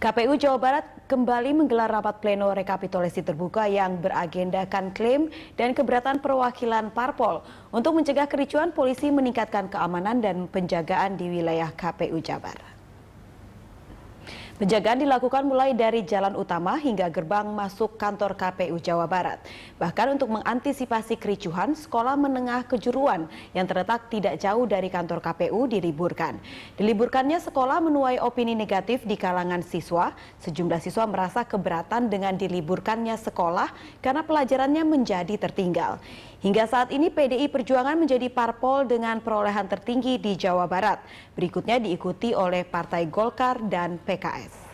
KPU Jawa Barat kembali menggelar rapat pleno rekapitulasi terbuka yang beragendakan klaim dan keberatan perwakilan parpol untuk mencegah kericuan polisi meningkatkan keamanan dan penjagaan di wilayah KPU Jabar. Penjagaan dilakukan mulai dari jalan utama hingga gerbang masuk kantor KPU Jawa Barat. Bahkan untuk mengantisipasi kericuhan, sekolah menengah kejuruan yang terletak tidak jauh dari kantor KPU diliburkan. Diliburkannya sekolah menuai opini negatif di kalangan siswa. Sejumlah siswa merasa keberatan dengan diliburkannya sekolah karena pelajarannya menjadi tertinggal. Hingga saat ini PDI Perjuangan menjadi parpol dengan perolehan tertinggi di Jawa Barat. Berikutnya diikuti oleh Partai Golkar dan PKS.